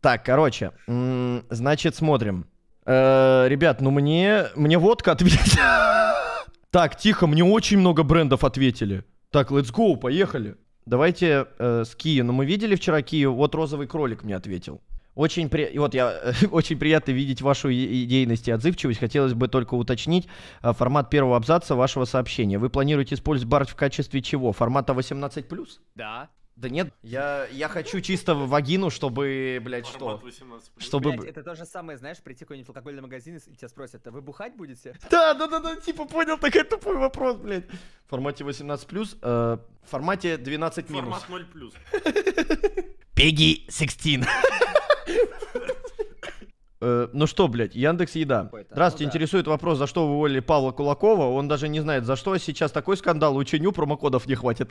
Так, короче, значит, смотрим. Э, ребят, ну мне... Мне водка ответила. так, тихо, мне очень много брендов ответили. Так, let's go, поехали. Давайте э, с Кию. Ну мы видели вчера Кию. вот розовый кролик мне ответил. Очень при... вот я очень приятно видеть вашу идейность и отзывчивость. Хотелось бы только уточнить э, формат первого абзаца вашего сообщения. Вы планируете использовать бар в качестве чего? Формата 18+? Да. Да нет, я, я хочу чисто вагину, чтобы, блядь, что? Чтобы... Блядь, это то же самое, знаешь, прийти в какой-нибудь алкогольный магазин и тебя спросят, а вы бухать будете? Да, да, да, да, типа понял, такой тупой вопрос, блядь. В формате 18+, э, в формате 12-. Формат 0+. Пеги 16. Э, ну что, блядь, Яндекс Еда. Здравствуйте, ну, да. интересует вопрос, за что вы уволили Павла Кулакова. Он даже не знает, за что сейчас такой скандал, у Ченю промокодов не хватит.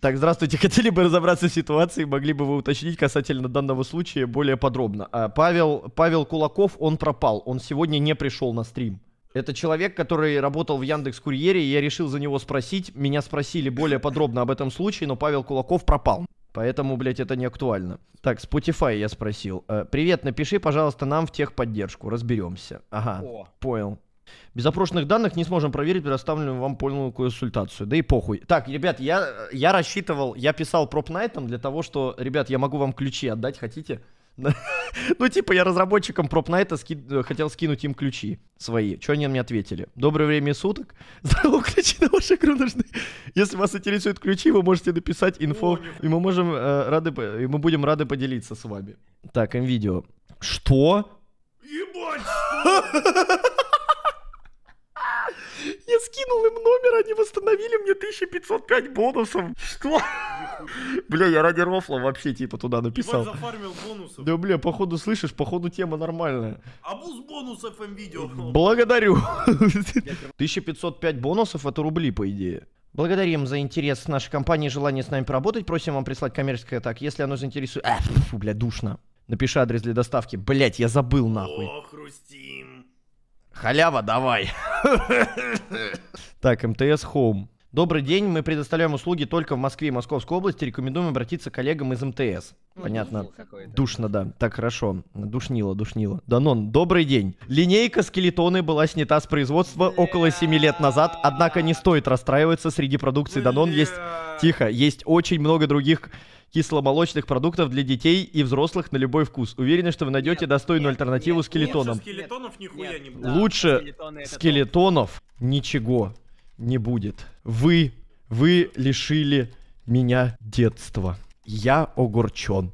Так, здравствуйте. Хотели бы разобраться в ситуации, могли бы вы уточнить касательно данного случая более подробно. А, Павел, Павел Кулаков, он пропал. Он сегодня не пришел на стрим. Это человек, который работал в Яндекс Курьере, и я решил за него спросить. Меня спросили более подробно об этом случае, но Павел Кулаков пропал. Поэтому, блядь, это не актуально. Так, Spotify я спросил. Э, Привет, напиши, пожалуйста, нам в техподдержку. Разберемся. Ага, О. понял. Без опрошенных данных не сможем проверить предоставлю вам полную консультацию. Да и похуй. Так, ребят, я, я рассчитывал, я писал пропнайтом для того, что, ребят, я могу вам ключи отдать, хотите? Ну, типа, я разработчикам пропнайта ски... Э, хотел скинуть им ключи свои. Что они мне ответили? Доброе время суток. Здорово, ключи на вашу игру нужны. Если вас интересуют ключи, вы можете написать инфо, и мы можем э, рады, и мы будем рады поделиться с вами. Так, им видео. Что? Ебать! Я скинул им номер, они восстановили мне 1505 бонусов. Что? Бля, я ради рофла вообще типа туда написал. Ебать, зафармил бонусов. Да, бля, походу слышишь, походу тема нормальная. Абуз бонусов видео. Благодарю. 1505 бонусов это рубли, по идее. Благодарим за интерес нашей компании и желание с нами поработать. Просим вам прислать коммерческое так. Если оно заинтересует... Эх, фу, бля, душно. Напиши адрес для доставки. Блять, я забыл нахуй. О, хрустим. Халява, давай. Так, МТС Home. Добрый день, мы предоставляем услуги только в Москве и Московской области. Рекомендуем обратиться к коллегам из МТС. Ну, Понятно. Душно, да. Так хорошо. Душнило, душнило. Данон, добрый день. Линейка скелетоны была снята с производства около 7 лет назад, однако не стоит расстраиваться. Среди продукции Бля... Данон есть... Тихо, есть очень много других кисломолочных продуктов для детей и взрослых на любой вкус. Уверены, что вы найдете нет, достойную нет, алтернативу нет, скелетонам. Лучше скелетонов нихуя нет, не будет. Лучше скелетоны скелетонов топ. ничего не будет. Вы, вы лишили меня детства. Я огорчен.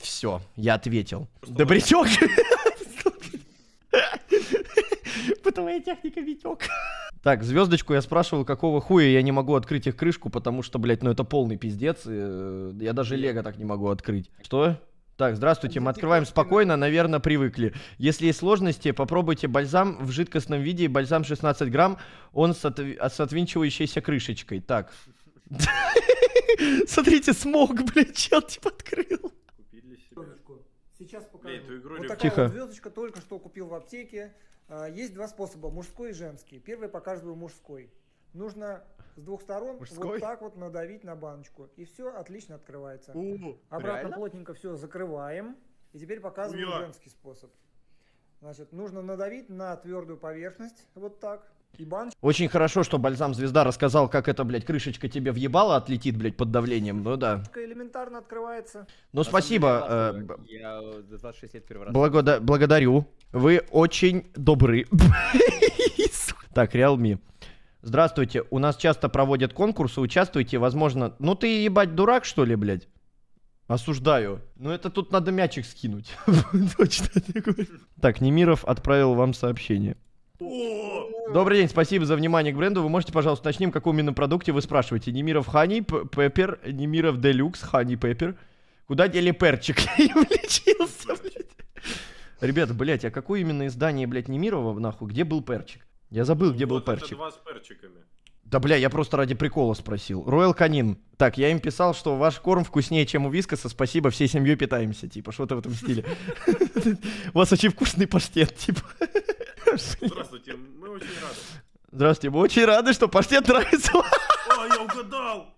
Все, я ответил. Просто Добрячок! Бытовая техника, Витек. Так, звездочку я спрашивал, какого хуя я не могу открыть их крышку, потому что, блядь, ну это полный пиздец. Э, я даже лего так не могу открыть. Что? Так, здравствуйте, мы открываем спокойно, наверное, привыкли. Если есть сложности, попробуйте бальзам в жидкостном виде, бальзам 16 грамм, он с, от... с отвинчивающейся крышечкой. Так. Смотрите, смог, блядь, чел типа открыл. Сейчас покажу. вот такая Тихо. звездочка только что купил в аптеке. А, есть два способа, мужской и женский. Первый показываю мужской. Нужно с двух сторон Мужской? вот так вот надавить на баночку. И все отлично открывается. У, Обратно реально? плотненько все закрываем. И теперь показываю Уя. женский способ. Значит, нужно надавить на твердую поверхность. Вот так. И баночка... Очень хорошо, что Бальзам Звезда рассказал, как это, блядь, крышечка тебе въебала, отлетит, блядь, под давлением. Ну да. Элементарно открывается. Ну спасибо. Я 26 э, лет первый раз. Благодарю. Вы очень добры. Так, Realme. Здравствуйте, у нас часто проводят конкурсы, участвуйте, возможно... Ну ты ебать дурак, что ли, блядь? Осуждаю. Но ну, это тут надо мячик скинуть. Точно. Так, Немиров отправил вам сообщение. Добрый день, спасибо за внимание к бренду. Вы можете, пожалуйста, начнем, в каком именно продукте вы спрашиваете? Немиров Хани Пеппер, Немиров Делюкс Хани Пеппер. Куда дели перчик? Я влечился, блядь. Ребята, блядь, а какое именно издание, блядь, Немирова, нахуй, где был перчик? Я забыл, где вот был это перчик. два с перчиками. Да, бля, я просто ради прикола спросил. Роял Канин. Так, я им писал, что ваш корм вкуснее, чем у Вискаса, спасибо, всей семьей питаемся, типа, что-то в этом стиле. У вас очень вкусный паштет, типа. Здравствуйте, мы очень рады. Здравствуйте, мы очень рады, что паштет нравится. О, я угадал!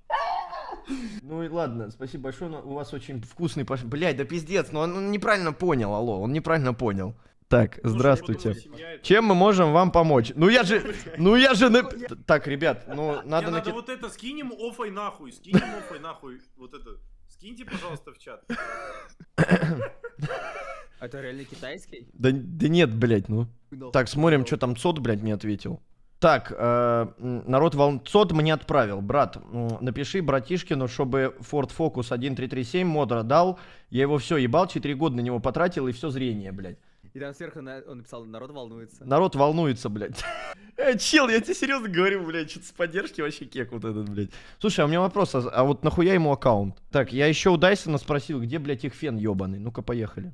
Ну и ладно, спасибо большое, но у вас очень вкусный паш... Блядь, да пиздец, но ну он неправильно понял, алло, он неправильно понял. Так, здравствуйте. Чем мы можем вам помочь? Ну я же, ну я же, на... Ну, так, ребят, ну надо... Надо вот это, скинем офой нахуй, скинем офой нахуй, вот это, скиньте, пожалуйста, в чат. А это реально китайский? Да, да нет, блядь, ну. Так, смотрим, что там Сот, блядь, не ответил. Так, э, народ волн... мне отправил. Брат, напиши братишкину, чтобы Ford Focus 1337 модра дал. Я его все ебал, 4 года на него потратил, и все зрение, блядь. И там сверху на... он написал, народ волнуется. Народ волнуется, блядь. Э, чел, я тебе серьезно говорю, блядь, что-то с поддержки вообще кек вот этот, блядь. Слушай, а у меня вопрос, а, а вот нахуя ему аккаунт? Так, я еще у Дайсона спросил, где, блядь, их фен ебаный. Ну-ка, поехали.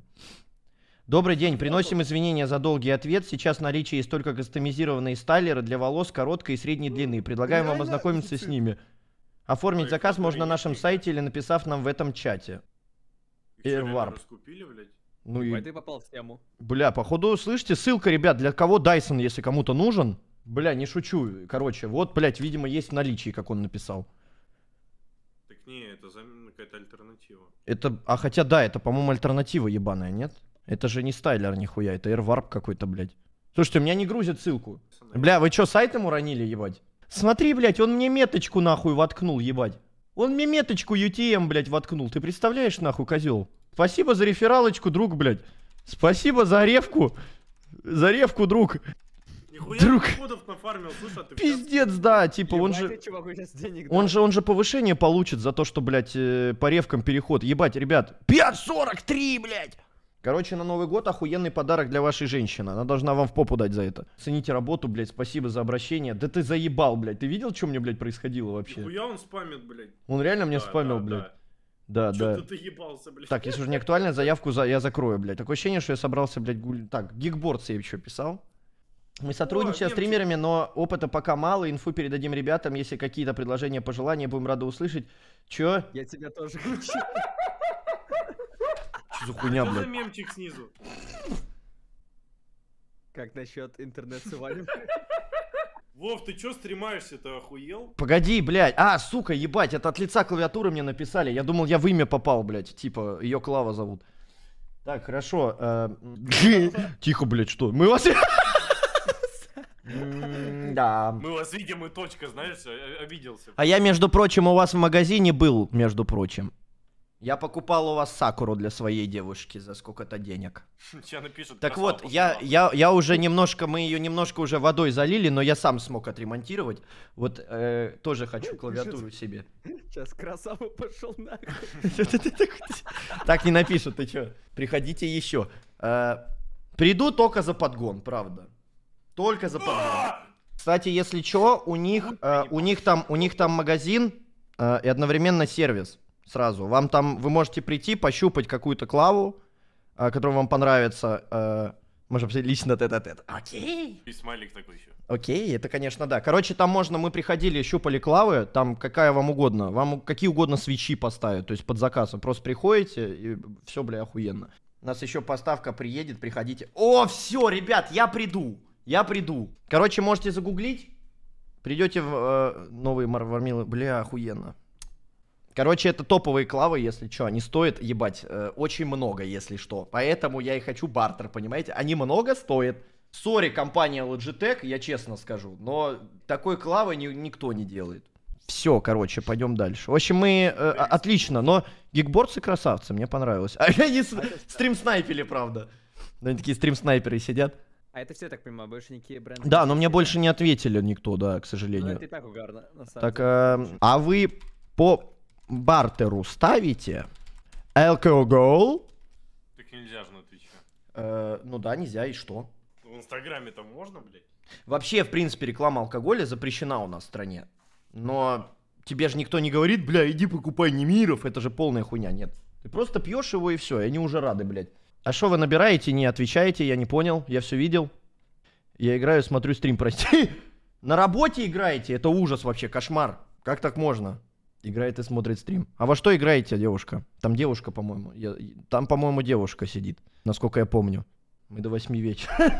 Добрый день. Приносим извинения за долгий ответ. Сейчас в наличии есть только кастомизированные стайлеры для волос короткой и средней ну, длины. Предлагаем вам ознакомиться с ними. Оформить ну, заказ можно на нашем сайте или написав нам в этом чате. Airwarp. Ну и... Ты попал в тему. Бля, походу, слышите, ссылка, ребят, для кого Дайсон, если кому-то нужен. Бля, не шучу. Короче, вот, блядь, видимо, есть в наличии, как он написал. Так не, это какая-то альтернатива. Это, а хотя да, это, по-моему, альтернатива ебаная, нет? Это же не стайлер нихуя, это AirWarp какой-то, блядь. Слушайте, у меня не грузит ссылку. Бля, вы чё, сайт ему уронили, ебать? Смотри, блядь, он мне меточку нахуй воткнул, ебать. Он мне меточку UTM, эм, блядь, воткнул. Ты представляешь, нахуй, козел? Спасибо за рефералочку, друг, блядь. Спасибо за ревку. За ревку, друг. Нихуя друг. нафармил, слушай, а ты Пиздец, да, типа, Ебать, он же... Чувак, денег, да? Он же, он же повышение получит за то, что, блядь, э, по ревкам переход. Ебать, ребят, 5.43, блядь! Короче, на Новый год охуенный подарок для вашей женщины. Она должна вам в попу дать за это. Цените работу, блядь, спасибо за обращение. Да ты заебал, блядь. Ты видел, что мне, блядь, происходило вообще? Нихуя он спамит, блядь. Он реально да, мне спамил, да, блядь. Да. Да, Что да. ты ебался, блядь. Так, если уже не актуально, заявку за... я закрою, блядь. Такое ощущение, что я собрался, блядь, гуль... Так, гигборд себе еще писал. Мы сотрудничаем О, ну, с стримерами, типа- но опыта пока мало. Инфу передадим ребятам. Если какие-то предложения, пожелания, будем рады услышать. Чё? Я тебя тоже хочу. за хуйня, блядь? Что за мемчик снизу? Как насчет интернет свадьбы? Вов, ты чё стремаешься-то, охуел? Погоди, блядь. А, сука, ебать, это от лица клавиатуры мне написали. Я думал, я в имя попал, блядь. Типа, ее Клава зовут. Так, хорошо. Э, тихо, блядь, что? Мы вас... Да. Мы вас видим и точка, знаешь, обиделся. А, а, а, а я, между прочим, у вас в магазине был, между прочим. Я покупал у вас сакуру для своей девушки за сколько-то денег. Сейчас напишут. Так вот, я, я, я уже немножко, мы ее немножко уже водой залили, но я сам смог отремонтировать. Вот э, тоже хочу клавиатуру себе. Сейчас красава пошел нахуй. Так не напишут, ты что? Приходите еще. Э, приду только за подгон, правда. Только за подгон. А! Кстати, если что, у них, э, у них там, у них там магазин э, и одновременно сервис сразу. Вам там, вы можете прийти, пощупать какую-то клаву, э, которая вам понравится, э, мы же обсудили лично тет-а-тет. Окей. И смайлик такой еще. Окей, это, конечно, да. Короче, там можно, мы приходили, щупали клавы, там какая вам угодно. Вам какие угодно свечи поставят, то есть под заказ. Вы просто приходите, и все, бля, охуенно. У нас еще поставка приедет, приходите. О, все, ребят, я приду. Я приду. Короче, можете загуглить. Придете в э, новые марвармилы. Бля, охуенно. Короче, это топовые клавы, если что. Они стоят, ебать, э, очень много, если что. Поэтому я и хочу бартер, понимаете? Они много стоят. Сори, компания Logitech, я честно скажу. Но такой клавы ни, никто не делает. Все, короче, пойдем дальше. В общем, мы... Э, отлично, но гигборцы красавцы, мне понравилось. А они с, а стрим снайпели, правда. Они такие стрим-снайперы сидят. А это все, так понимаю, больше никакие бренды. Да, но мне больше не ответили никто, да, к сожалению. Ну, это и так угарно, на самом так, деле. Э, а вы по бартеру ставите alcohol... Так нельзя же на Твиче. Э, ну да, нельзя, и что? В Инстаграме там можно, блядь? Вообще, в принципе, реклама алкоголя запрещена у нас в стране. Но тебе же никто не говорит, бля, иди покупай Немиров, это же полная хуйня. Нет. Ты просто пьешь его и все, и они уже рады, блядь. А что вы набираете, не отвечаете, я не понял, я все видел. Я играю, смотрю стрим, прости. На работе играете, это ужас вообще, кошмар. Как так можно? Играет и смотрит стрим. А во что играете, девушка? Там девушка, по-моему. Я... Там, по-моему, девушка сидит, насколько я помню. Мы до восьми вечера.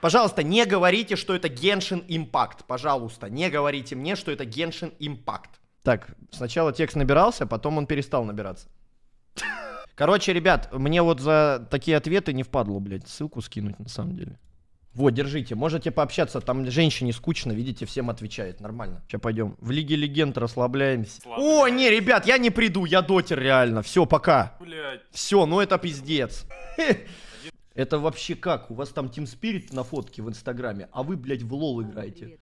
Пожалуйста, не говорите, что это Genshin Impact. Пожалуйста, не говорите мне, что это Genshin Impact. Так, сначала текст набирался, потом он перестал набираться. Короче, ребят, мне вот за такие ответы не впадло, блядь, ссылку скинуть на самом деле. Вот, держите. Можете пообщаться. Там женщине скучно, видите, всем отвечает. Нормально. Сейчас пойдем. В Лиге Легенд расслабляемся. Слабо. О, не, ребят, я не приду. Я дотер реально. Все, пока. Блядь. Все, ну это пиздец. Это вообще как? У вас там Team Spirit на фотке в инстаграме, а вы, блядь, в лол играете.